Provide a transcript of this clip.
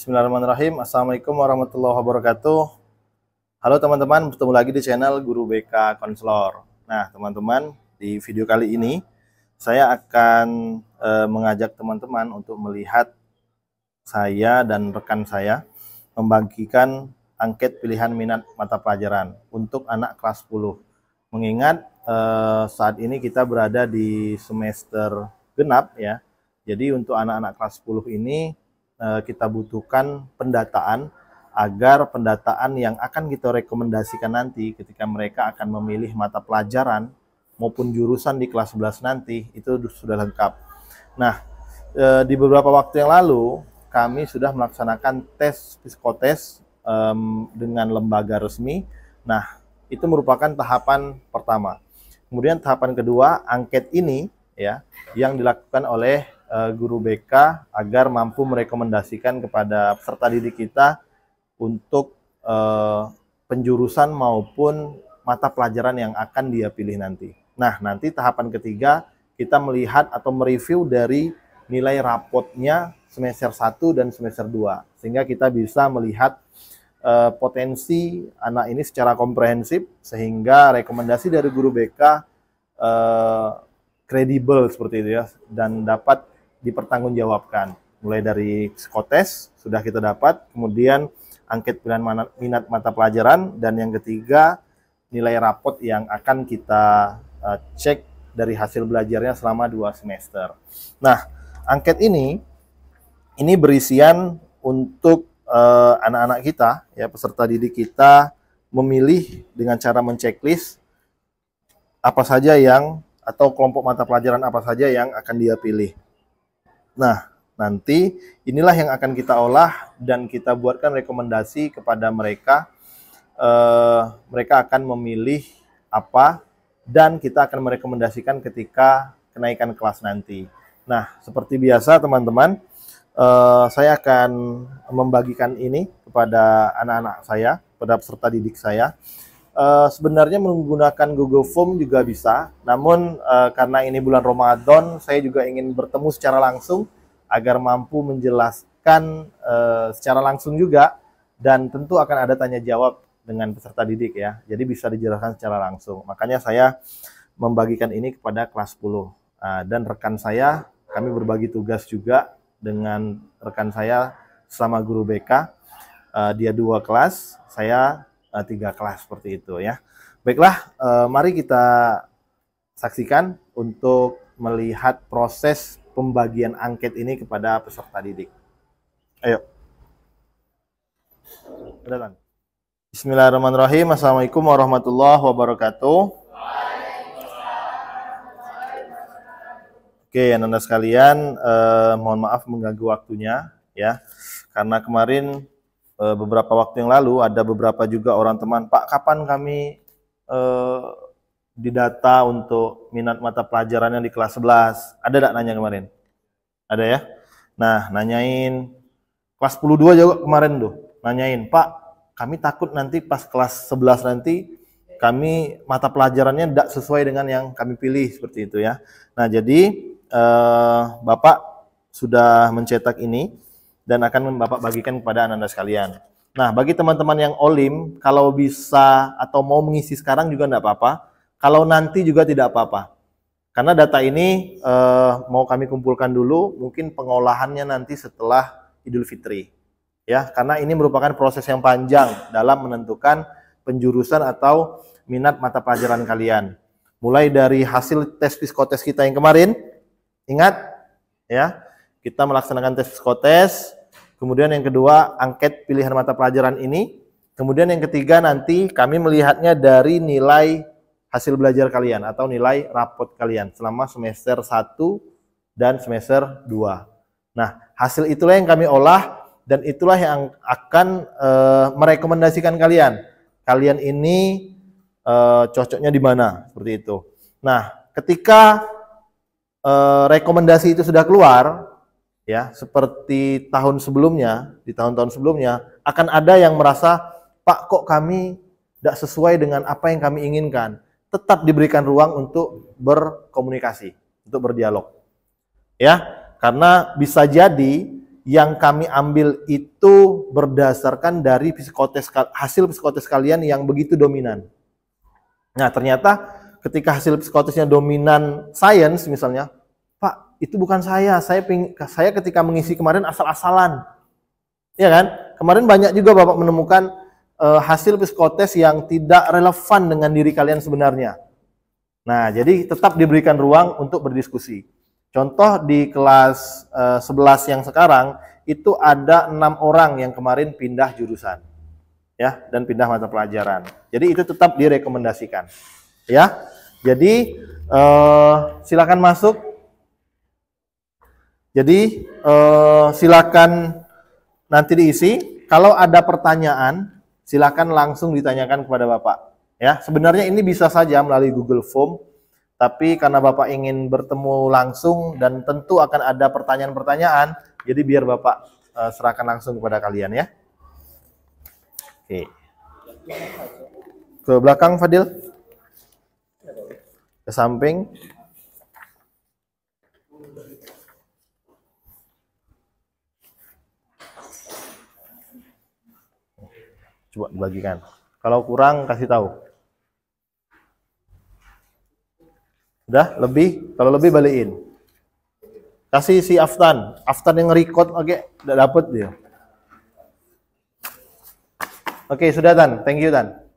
Bismillahirrahmanirrahim. Assalamualaikum warahmatullahi wabarakatuh. Halo teman-teman, bertemu lagi di channel Guru BK Konselor. Nah, teman-teman, di video kali ini saya akan e, mengajak teman-teman untuk melihat saya dan rekan saya membagikan angket pilihan minat mata pelajaran untuk anak kelas 10. Mengingat e, saat ini kita berada di semester genap ya. Jadi untuk anak-anak kelas 10 ini Eh, kita butuhkan pendataan agar pendataan yang akan kita rekomendasikan nanti ketika mereka akan memilih mata pelajaran maupun jurusan di kelas 11 nanti itu sudah lengkap. Nah, eh, di beberapa waktu yang lalu kami sudah melaksanakan tes psikotes um, dengan lembaga resmi. Nah, itu merupakan tahapan pertama. Kemudian tahapan kedua, angket ini ya yang dilakukan oleh Eh, guru BK agar mampu merekomendasikan kepada peserta didik kita untuk uh, penjurusan maupun mata pelajaran yang akan dia pilih nanti. Nah, nanti tahapan ketiga kita melihat atau mereview dari nilai rapotnya semester 1 dan semester 2 sehingga kita bisa melihat uh, potensi anak ini secara komprehensif sehingga rekomendasi dari guru BK kredibel uh, seperti itu ya dan dapat dipertanggungjawabkan. Mulai dari psikotes sudah kita dapat, kemudian angket pilihan minat mata pelajaran dan yang ketiga nilai rapot yang akan kita uh, cek dari hasil belajarnya selama dua semester. Nah, angket ini ini berisian untuk eh, anak-anak uh, kita ya peserta didik kita memilih dengan cara menceklis apa saja yang atau kelompok mata pelajaran apa saja yang akan dia pilih. Nah, nanti inilah yang akan kita olah dan kita buatkan rekomendasi kepada mereka. Eh, mereka akan memilih apa dan kita akan merekomendasikan ketika kenaikan kelas nanti. Nah, seperti biasa teman-teman, eh, saya akan membagikan ini kepada anak-anak saya, kepada peserta didik saya uh, sebenarnya menggunakan Google Form juga bisa. Namun uh, karena ini bulan Ramadan, saya juga ingin bertemu secara langsung agar mampu menjelaskan uh, secara langsung juga dan tentu akan ada tanya jawab dengan peserta didik ya. Jadi bisa dijelaskan secara langsung. Makanya saya membagikan ini kepada kelas 10 uh, dan rekan saya kami berbagi tugas juga dengan rekan saya sama guru BK. Uh, dia dua kelas, saya uh, tiga kelas seperti itu ya. Baiklah, uh, mari kita saksikan untuk melihat proses pembagian angket ini kepada peserta didik. Ayo. Kedatangan. Bismillahirrahmanirrahim. Assalamualaikum warahmatullahi wabarakatuh. Oke, anak-anak sekalian, eh, mohon maaf mengganggu waktunya ya, karena kemarin Eh, beberapa waktu yang lalu ada beberapa juga orang teman, Pak kapan kami eh, didata untuk minat mata pelajaran yang di kelas 11? Ada tidak nanya kemarin? Ada ya? Nah, nanyain kelas 12 juga kemarin tuh, nanyain, Pak kami takut nanti pas kelas 11 nanti kami mata pelajarannya tidak sesuai dengan yang kami pilih seperti itu ya. Nah jadi eh, Bapak sudah mencetak ini dan akan Bapak bagikan kepada anak-anak sekalian. Nah, bagi teman-teman yang olim, kalau bisa atau mau mengisi sekarang juga tidak apa-apa. Kalau nanti juga tidak apa-apa. Karena data ini eh, mau kami kumpulkan dulu, mungkin pengolahannya nanti setelah Idul Fitri. Ya, karena ini merupakan proses yang panjang dalam menentukan penjurusan atau minat mata pelajaran kalian. Mulai dari hasil tes psikotes kita yang kemarin, ingat ya, kita melaksanakan tes psikotes, Kemudian yang kedua, angket pilihan mata pelajaran ini. Kemudian yang ketiga nanti kami melihatnya dari nilai hasil belajar kalian atau nilai rapot kalian selama semester 1 dan semester 2. Nah, hasil itulah yang kami olah dan itulah yang akan e, merekomendasikan kalian. Kalian ini e, cocoknya di mana, seperti itu. Nah, ketika e, rekomendasi itu sudah keluar, ya seperti tahun sebelumnya di tahun-tahun sebelumnya akan ada yang merasa Pak kok kami tidak sesuai dengan apa yang kami inginkan tetap diberikan ruang untuk berkomunikasi untuk berdialog ya karena bisa jadi yang kami ambil itu berdasarkan dari psikotes hasil psikotes kalian yang begitu dominan nah ternyata ketika hasil psikotesnya dominan science misalnya itu bukan saya. Saya ping, saya ketika mengisi kemarin asal-asalan. Ya kan? Kemarin banyak juga Bapak menemukan e, hasil psikotes yang tidak relevan dengan diri kalian sebenarnya. Nah, jadi tetap diberikan ruang untuk berdiskusi. Contoh di kelas e, eh, 11 yang sekarang itu ada enam orang yang kemarin pindah jurusan. Ya, dan pindah mata pelajaran. Jadi itu tetap direkomendasikan. Ya. Jadi e, silakan masuk jadi eh, silakan nanti diisi. Kalau ada pertanyaan, silakan langsung ditanyakan kepada Bapak. Ya, sebenarnya ini bisa saja melalui Google Form, tapi karena Bapak ingin bertemu langsung dan tentu akan ada pertanyaan-pertanyaan, jadi biar Bapak eh, serahkan langsung kepada kalian ya. Oke. Ke belakang Fadil. Ke samping. coba bagikan kalau kurang kasih tahu udah lebih kalau lebih balikin kasih si Aftan Aftan yang record oke okay. udah dapet dia oke okay, sudah Tan thank you Tan